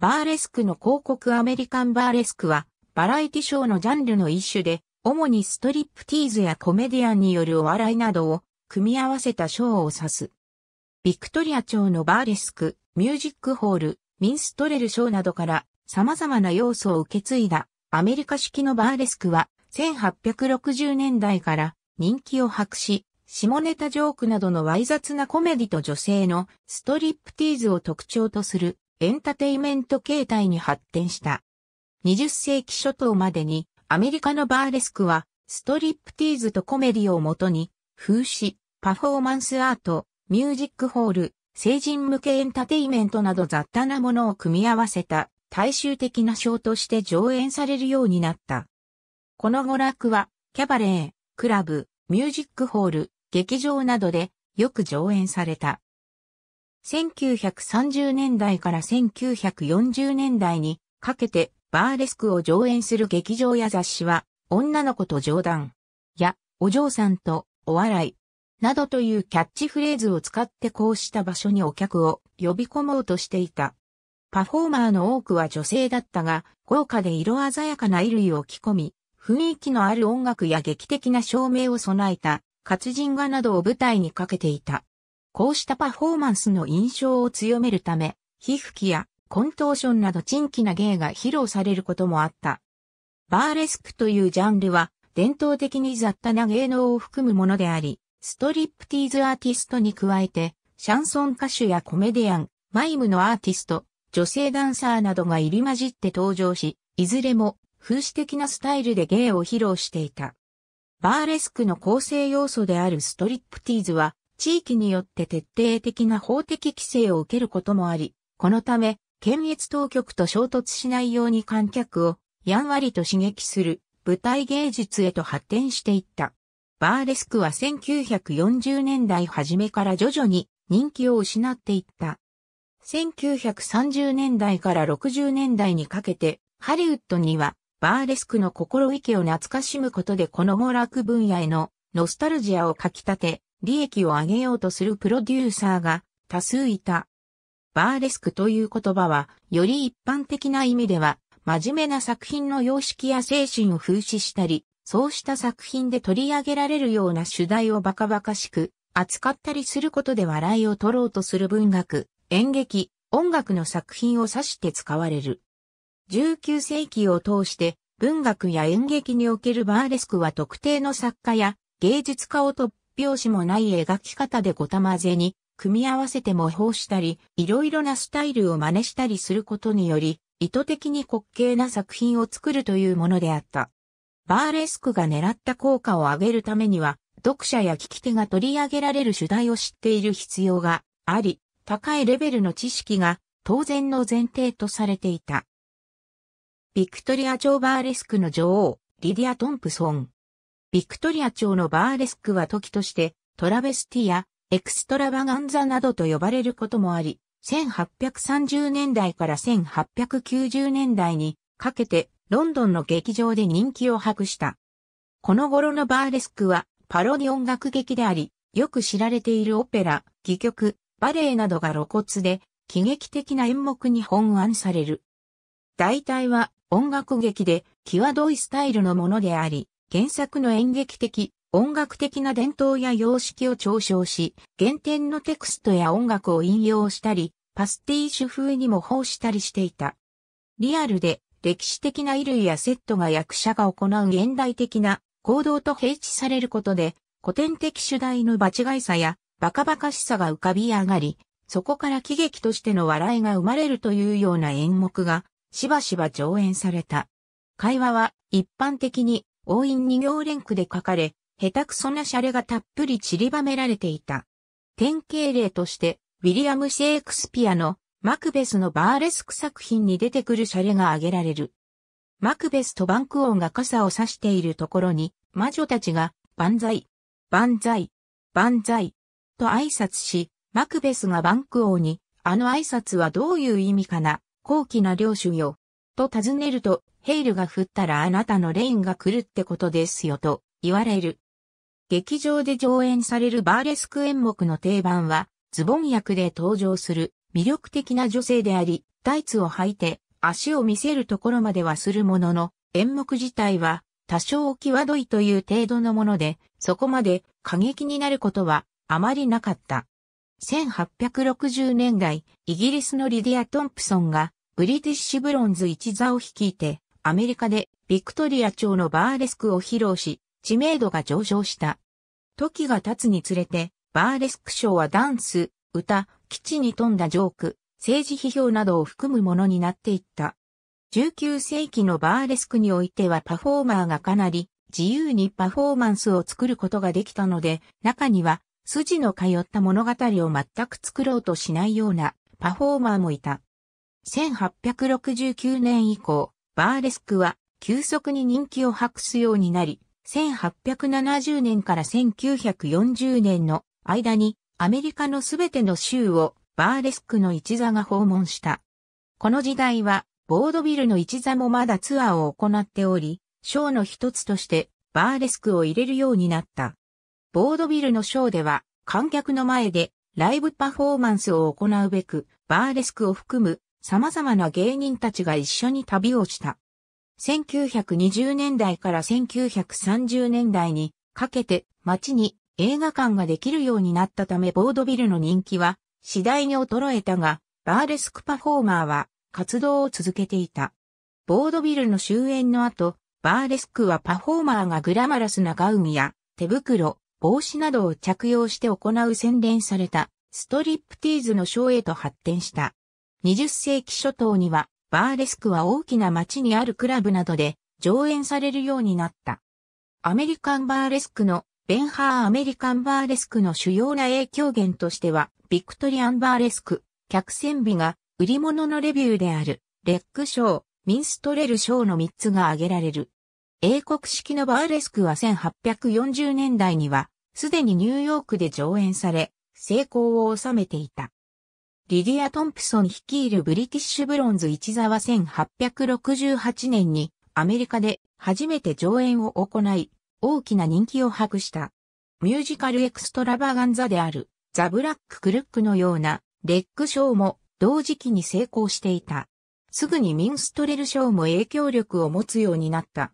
バーレスクの広告アメリカンバーレスクは、バラエティショーのジャンルの一種で、主にストリップティーズやコメディアンによるお笑いなどを組み合わせたショーを指す。ビクトリア町のバーレスク、ミュージックホール、ミンストレルショーなどから様々な要素を受け継いだアメリカ式のバーレスクは1860年代から人気を博し、下ネタジョークなどのわい雑なコメディと女性のストリップティーズを特徴とするエンタテイメント形態に発展した。20世紀初頭までにアメリカのバーレスクはストリップティーズとコメディをもとに風刺、パフォーマンスアート、ミュージックホール、成人向けエンタテイメントなど雑多なものを組み合わせた大衆的なショーとして上演されるようになった。この娯楽はキャバレー、クラブ、ミュージックホール、劇場などでよく上演された。1930年代から1940年代にかけてバーレスクを上演する劇場や雑誌は、女の子と冗談、や、お嬢さんとお笑い、などというキャッチフレーズを使ってこうした場所にお客を呼び込もうとしていた。パフォーマーの多くは女性だったが、豪華で色鮮やかな衣類を着込み、雰囲気のある音楽や劇的な照明を備えた、活人画などを舞台にかけていた。こうしたパフォーマンスの印象を強めるため、皮膚気やコントーションなど珍奇な芸が披露されることもあった。バーレスクというジャンルは、伝統的に雑多な芸能を含むものであり、ストリップティーズアーティストに加えて、シャンソン歌手やコメディアン、マイムのアーティスト、女性ダンサーなどが入り混じって登場し、いずれも風刺的なスタイルで芸を披露していた。バーレスクの構成要素であるストリップティーズは、地域によって徹底的な法的規制を受けることもあり、このため、検閲当局と衝突しないように観客をやんわりと刺激する舞台芸術へと発展していった。バーレスクは1940年代初めから徐々に人気を失っていった。1930年代から60年代にかけて、ハリウッドにはバーレスクの心意気を懐かしむことでこの娯楽分野へのノスタルジアをかきたて、利益を上げようとするプロデューサーが多数いた。バーレスクという言葉は、より一般的な意味では、真面目な作品の様式や精神を風刺したり、そうした作品で取り上げられるような主題をバカバカしく扱ったりすることで笑いを取ろうとする文学、演劇、音楽の作品を指して使われる。19世紀を通して文学や演劇におけるバーレスクは特定の作家や芸術家をトッ拍子もない描き方でごたまぜに、組み合わせて模倣したり、いろいろなスタイルを真似したりすることにより、意図的に滑稽な作品を作るというものであった。バーレスクが狙った効果を上げるためには、読者や聞き手が取り上げられる主題を知っている必要があり、高いレベルの知識が当然の前提とされていた。ビクトリア・朝バーレスクの女王、リディア・トンプソン。ビクトリア朝のバーレスクは時として、トラベスティやエクストラバガンザなどと呼ばれることもあり、1830年代から1890年代にかけてロンドンの劇場で人気を博した。この頃のバーレスクはパロディ音楽劇であり、よく知られているオペラ、戯曲、バレエなどが露骨で、喜劇的な演目に本案される。大体は音楽劇で、際どいスタイルのものであり、原作の演劇的、音楽的な伝統や様式を嘲笑し、原点のテクストや音楽を引用したり、パスティーシュ風にも奉したりしていた。リアルで歴史的な衣類やセットが役者が行う現代的な行動と併置されることで、古典的主題の場違いさやバカバカしさが浮かび上がり、そこから喜劇としての笑いが生まれるというような演目がしばしば上演された。会話は一般的に王院二行連句で書かれ、下手くそなシャレがたっぷり散りばめられていた。典型例として、ウィリアム・シェイクスピアのマクベスのバーレスク作品に出てくるシャレが挙げられる。マクベスとバンク王が傘を差しているところに、魔女たちが、万歳、万歳、万歳、と挨拶し、マクベスがバンク王に、あの挨拶はどういう意味かな、高貴な領主よ、と尋ねると、ヘイルが降ったらあなたのレインが来るってことですよと言われる。劇場で上演されるバーレスク演目の定番は、ズボン役で登場する魅力的な女性であり、タイツを履いて足を見せるところまではするものの、演目自体は多少際どいという程度のもので、そこまで過激になることはあまりなかった。1860年代、イギリスのリディア・トンプソンがブリティッシュブロンズ一座を率いて、アメリカでビクトリア朝のバーレスクを披露し、知名度が上昇した。時が経つにつれて、バーレスク賞はダンス、歌、基地に富んだジョーク、政治批評などを含むものになっていった。19世紀のバーレスクにおいてはパフォーマーがかなり自由にパフォーマンスを作ることができたので、中には筋の通った物語を全く作ろうとしないようなパフォーマーもいた。1869年以降、バーレスクは急速に人気を博すようになり、1870年から1940年の間にアメリカのすべての州をバーレスクの一座が訪問した。この時代はボードビルの一座もまだツアーを行っており、ショーの一つとしてバーレスクを入れるようになった。ボードビルのショーでは観客の前でライブパフォーマンスを行うべく、バーレスクを含む様々な芸人たちが一緒に旅をした。1920年代から1930年代にかけて街に映画館ができるようになったためボードビルの人気は次第に衰えたが、バーレスクパフォーマーは活動を続けていた。ボードビルの終演の後、バーレスクはパフォーマーがグラマラスなガウンや手袋、帽子などを着用して行う洗練されたストリップティーズのショーへと発展した。20世紀初頭には、バーレスクは大きな街にあるクラブなどで上演されるようになった。アメリカンバーレスクの、ベンハーアメリカンバーレスクの主要な影響源としては、ビクトリアンバーレスク、客船美が、売り物のレビューである、レックショー、ミンストレルショーの3つが挙げられる。英国式のバーレスクは1840年代には、すでにニューヨークで上演され、成功を収めていた。リディア・トンプソン率いるブリティッシュブロンズ一座は1868年にアメリカで初めて上演を行い、大きな人気を博した。ミュージカルエクストラバガンザであるザ・ブラック・クルックのようなレッグショーも同時期に成功していた。すぐにミンストレルショーも影響力を持つようになった。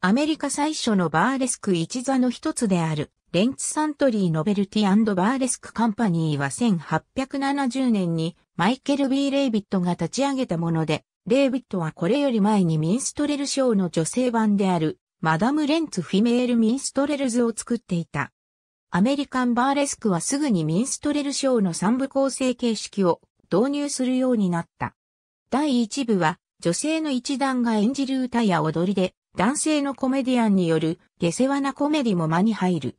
アメリカ最初のバーレスク一座の一つであるレンツサントリーノベルティバーレスクカンパニーは1870年にマイケル・ B・ レイビットが立ち上げたもので、レイビットはこれより前にミンストレルショーの女性版であるマダム・レンツ・フィメール・ミンストレルズを作っていた。アメリカン・バーレスクはすぐにミンストレルショーの三部構成形式を導入するようになった。第1部は女性の一団が演じる歌や踊りで男性のコメディアンによる下世話なコメディも間に入る。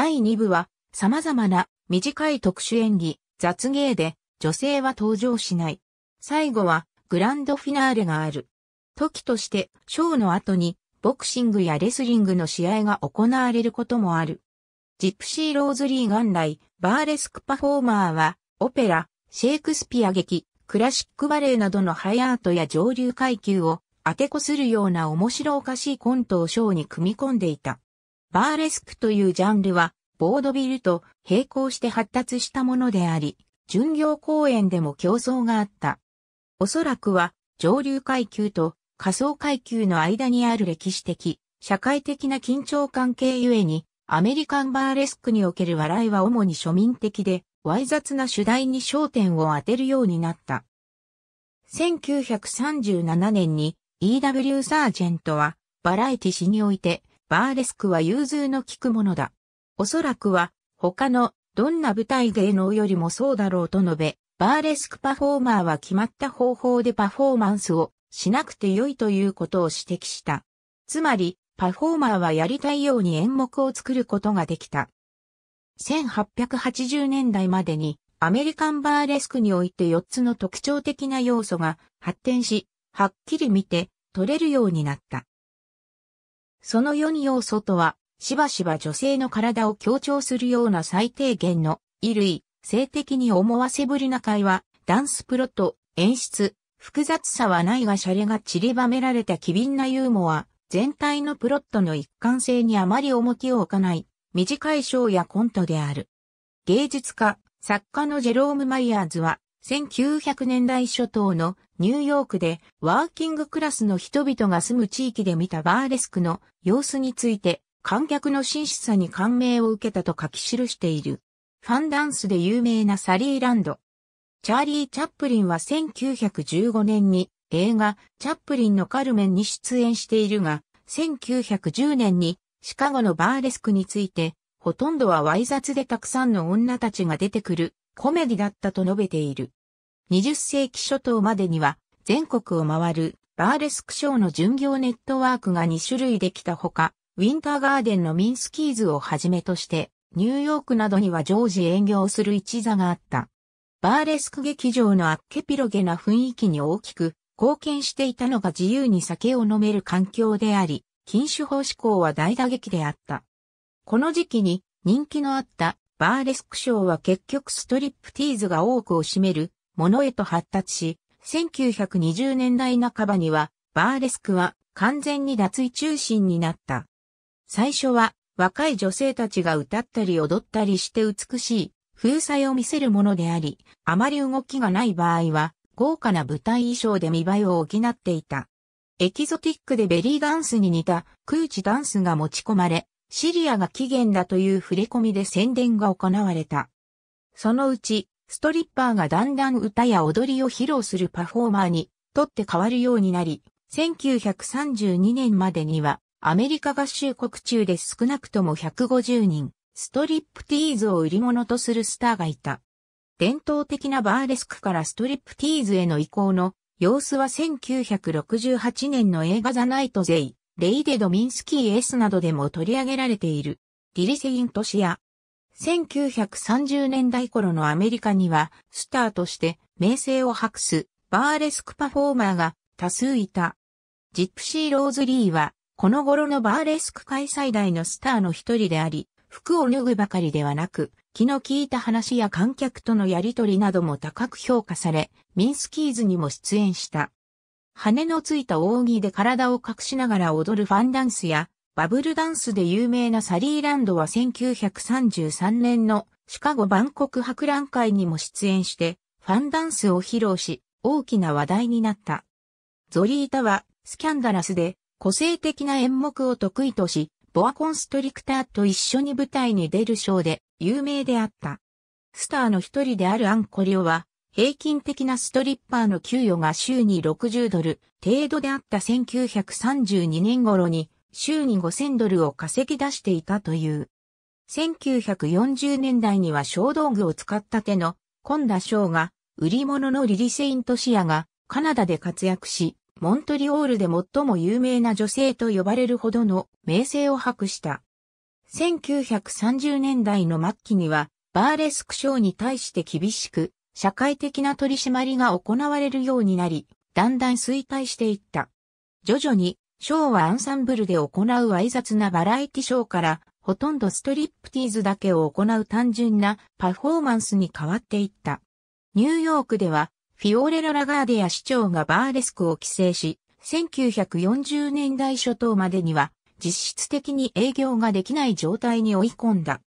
第2部は様々な短い特殊演技、雑芸で女性は登場しない。最後はグランドフィナーレがある。時としてショーの後にボクシングやレスリングの試合が行われることもある。ジプシー・ローズリー元来、バーレスクパフォーマーは、オペラ、シェイクスピア劇、クラシックバレエなどのハイアートや上流階級を当てこするような面白おかしいコントをショーに組み込んでいた。バーレスクというジャンルはボードビルと並行して発達したものであり、巡業公演でも競争があった。おそらくは上流階級と下層階級の間にある歴史的、社会的な緊張関係ゆえに、アメリカンバーレスクにおける笑いは主に庶民的で、わい雑な主題に焦点を当てるようになった。1937年に E.W. サージェントは、バラエティ誌において、バーレスクは融通の利くものだ。おそらくは、他の、どんな舞台芸能よりもそうだろうと述べ、バーレスクパフォーマーは決まった方法でパフォーマンスをしなくて良いということを指摘した。つまり、パフォーマーはやりたいように演目を作ることができた。1880年代までにアメリカンバーレスクにおいて4つの特徴的な要素が発展し、はっきり見て取れるようになった。その4要素とは、しばしば女性の体を強調するような最低限の衣類、性的に思わせぶりな会話、ダンスプロット、演出、複雑さはないがシャレが散りばめられた機敏なユーモア、全体のプロットの一貫性にあまり重きを置かない、短いショーやコントである。芸術家、作家のジェローム・マイヤーズは、1900年代初頭のニューヨークでワーキングクラスの人々が住む地域で見たバーレスクの様子について観客の真摯さに感銘を受けたと書き記している。ファンダンスで有名なサリーランド。チャーリー・チャップリンは1915年に映画チャップリンのカルメンに出演しているが、1910年にシカゴのバーレスクについて、ほとんどはワザ雑でたくさんの女たちが出てくるコメディだったと述べている。20世紀初頭までには全国を回るバーレスクショーの巡業ネットワークが2種類できたほか、ウィンターガーデンのミンスキーズをはじめとして、ニューヨークなどには常時営業する一座があった。バーレスク劇場のあっけロげな雰囲気に大きく貢献していたのが自由に酒を飲める環境であり、禁酒法施行は大打撃であった。この時期に人気のあったバーレスクショーは結局ストリップティーズが多くを占めるものへと発達し、1920年代半ばにはバーレスクは完全に脱衣中心になった。最初は若い女性たちが歌ったり踊ったりして美しい風采を見せるものであり、あまり動きがない場合は豪華な舞台衣装で見栄えを補っていた。エキゾティックでベリーダンスに似た空地ダンスが持ち込まれ、シリアが起源だという触れ込みで宣伝が行われた。そのうち、ストリッパーがだんだん歌や踊りを披露するパフォーマーにとって変わるようになり、1932年までにはアメリカ合衆国中で少なくとも150人、ストリップティーズを売り物とするスターがいた。伝統的なバーレスクからストリップティーズへの移行の様子は1968年の映画ザ・ナイト・ゼイ、レイデ・ドミンスキーエスなどでも取り上げられている。リリセイン・トシア。1930年代頃のアメリカには、スターとして名声を博すバーレスクパフォーマーが多数いた。ジプシー・ローズ・リーはこの頃のバーレスク界最大のスターの一人であり、服を脱ぐばかりではなく、気の利いた話や観客とのやりとりなども高く評価され、ミンスキーズにも出演した。羽のついた扇で体を隠しながら踊るファンダンスや、バブルダンスで有名なサリーランドは1933年のシカゴ万国博覧会にも出演して、ファンダンスを披露し、大きな話題になった。ゾリータは、スキャンダラスで、個性的な演目を得意とし、ボアコンストリクターと一緒に舞台に出るショーで有名であった。スターの一人であるアンコリオは、平均的なストリッパーの給与が週に60ドル程度であった1932年頃に週に5000ドルを稼ぎ出していたという。1940年代には小道具を使った手の、コンダショーが、売り物のリリセイントシアがカナダで活躍し、モントリオールで最も有名な女性と呼ばれるほどの名声を博した。1930年代の末期には、バーレスクショーに対して厳しく、社会的な取り締まりが行われるようになり、だんだん衰退していった。徐々に、ショーはアンサンブルで行う挨拶なバラエティショーから、ほとんどストリップティーズだけを行う単純なパフォーマンスに変わっていった。ニューヨークではフィオレラ・ラガーディア市長がバーレスクを規制し、1940年代初頭までには実質的に営業ができない状態に追い込んだ。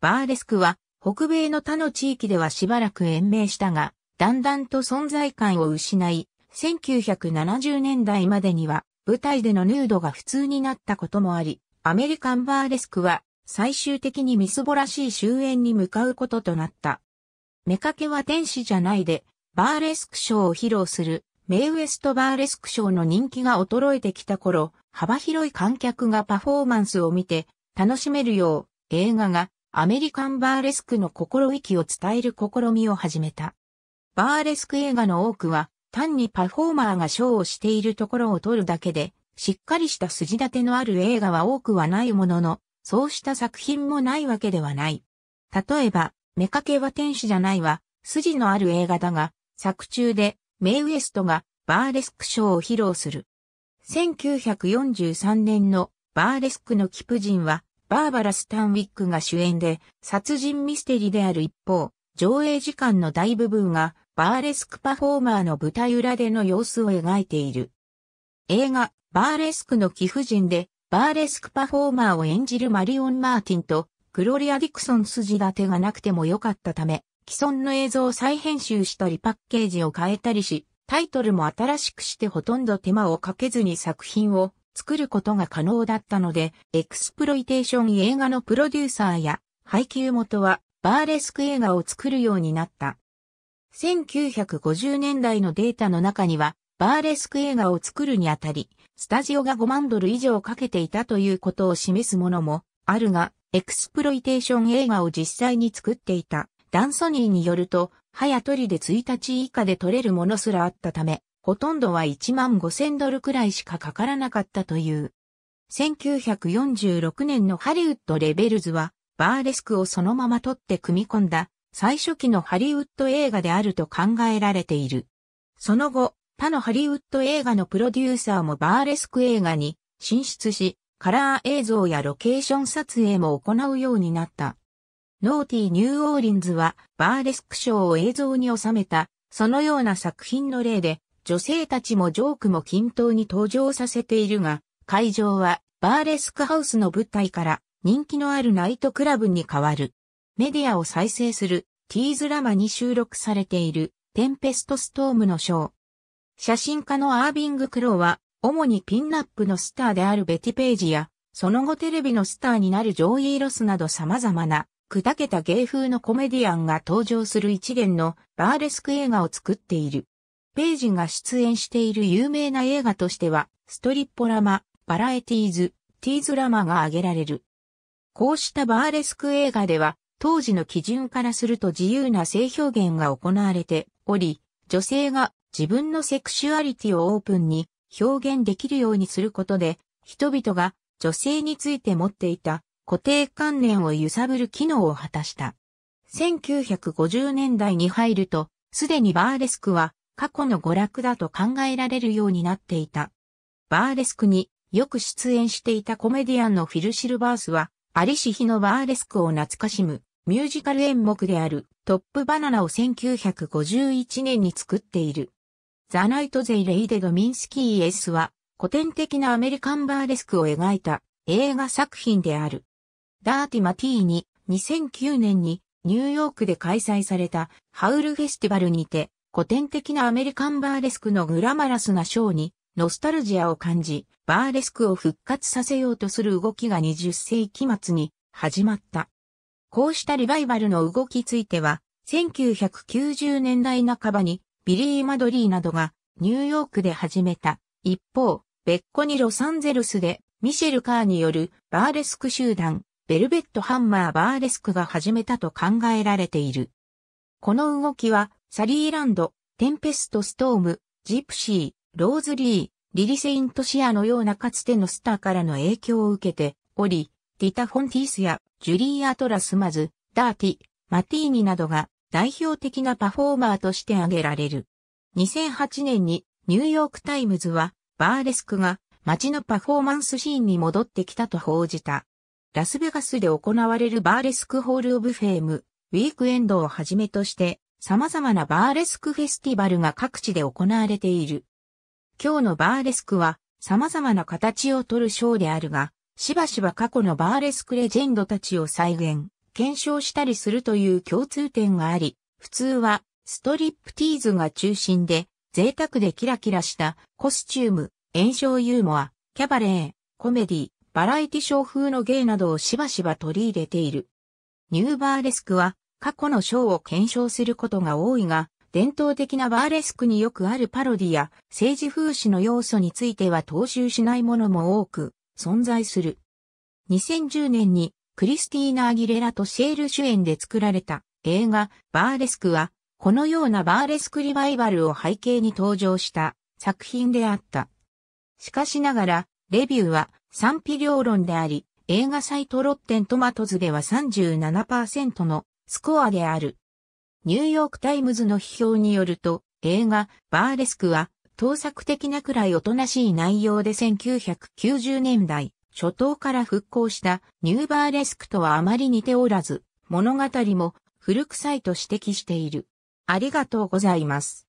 バーレスクは北米の他の地域ではしばらく延命したが、だんだんと存在感を失い、1970年代までには舞台でのヌードが普通になったこともあり、アメリカンバーレスクは最終的にみすぼらしい終焉に向かうこととなった。目かけは天使じゃないで、バーレスクショーを披露する、メイウエストバーレスクショーの人気が衰えてきた頃、幅広い観客がパフォーマンスを見て楽しめるよう、映画がアメリカンバーレスクの心意気を伝える試みを始めた。バーレスク映画の多くは、単にパフォーマーがショーをしているところを撮るだけで、しっかりした筋立てのある映画は多くはないものの、そうした作品もないわけではない。例えば、目かけは天使じゃないは、筋のある映画だが、作中でメイウエストがバーレスクショーを披露する。1943年のバーレスクのキプジンはバーバラ・スタンウィックが主演で殺人ミステリーである一方、上映時間の大部分がバーレスクパフォーマーの舞台裏での様子を描いている。映画バーレスクの貴婦人でバーレスクパフォーマーを演じるマリオン・マーティンとクロリア・ディクソン筋立てがなくてもよかったため、既存の映像を再編集したりパッケージを変えたりし、タイトルも新しくしてほとんど手間をかけずに作品を作ることが可能だったので、エクスプロイテーション映画のプロデューサーや配給元はバーレスク映画を作るようになった。1950年代のデータの中には、バーレスク映画を作るにあたり、スタジオが5万ドル以上かけていたということを示すものもあるが、エクスプロイテーション映画を実際に作っていたダンソニーによると、早取りで1日以下で取れるものすらあったため、ほとんどは1万5000ドルくらいしかかからなかったという。1946年のハリウッドレベルズは、バーレスクをそのまま取って組み込んだ、最初期のハリウッド映画であると考えられている。その後、他のハリウッド映画のプロデューサーもバーレスク映画に進出し、カラー映像やロケーション撮影も行うようになった。ノーティー・ニューオーリンズはバーレスクショーを映像に収めた、そのような作品の例で、女性たちもジョークも均等に登場させているが、会場はバーレスクハウスの舞台から人気のあるナイトクラブに変わる。メディアを再生するティーズラマに収録されているテンペストストームのショー。写真家のアービング・クローは、主にピンナップのスターであるベティ・ページや、その後テレビのスターになるジョーイー・ロスなど様々な砕けた芸風のコメディアンが登場する一連のバーレスク映画を作っている。ページが出演している有名な映画としては、ストリッポラマ、バラエティーズ、ティーズラマが挙げられる。こうしたバーレスク映画では、当時の基準からすると自由な性表現が行われており、女性が自分のセクシュアリティをオープンに表現できるようにすることで、人々が女性について持っていた固定観念を揺さぶる機能を果たした。1950年代に入ると、すでにバーレスクは過去の娯楽だと考えられるようになっていた。バーレスクによく出演していたコメディアンのフィル・シルバースは、ありし日のバーレスクを懐かしむミュージカル演目であるトップバナナを1951年に作っている。ザ・ナイト・ゼイ・レイデ・ドミンスキー・エスは古典的なアメリカンバーレスクを描いた映画作品である。ダーティマティーニ、2009年にニューヨークで開催されたハウルフェスティバルにて古典的なアメリカンバーレスクのグラマラスなショーにノスタルジアを感じバーレスクを復活させようとする動きが20世紀末に始まった。こうしたリバイバルの動きついては1990年代半ばにビリー・マドリーなどがニューヨークで始めた。一方、別個にロサンゼルスでミシェル・カーによるバーレスク集団ベルベットハンマーバーレスクが始めたと考えられている。この動きは、サリーランド、テンペスト・ストーム、ジプシー、ローズ・リー、リリ・セイント・シアのようなかつてのスターからの影響を受けており、ディタ・フォンティースやジュリー・アトラスマズ、ダーティ、マティーニなどが代表的なパフォーマーとして挙げられる。2008年にニューヨークタイムズはバーレスクが街のパフォーマンスシーンに戻ってきたと報じた。ラスベガスで行われるバーレスクホールオブフェーム、ウィークエンドをはじめとして、様々なバーレスクフェスティバルが各地で行われている。今日のバーレスクは、様々な形をとるショーであるが、しばしば過去のバーレスクレジェンドたちを再現、検証したりするという共通点があり、普通はストリップティーズが中心で、贅沢でキラキラしたコスチューム、炎症ユーモア、キャバレー、コメディ、バラエティショー風の芸などをしばしば取り入れている。ニューバーレスクは過去のショーを検証することが多いが、伝統的なバーレスクによくあるパロディや政治風刺の要素については踏襲しないものも多く存在する。2010年にクリスティーナ・アギレラとシェール主演で作られた映画バーレスクはこのようなバーレスクリバイバルを背景に登場した作品であった。しかしながらレビューは賛否両論であり、映画サイトロッテントマトズでは37%のスコアである。ニューヨークタイムズの批評によると、映画バーレスクは盗作的なくらいおとなしい内容で1990年代初頭から復興したニューバーレスクとはあまり似ておらず、物語も古臭いと指摘している。ありがとうございます。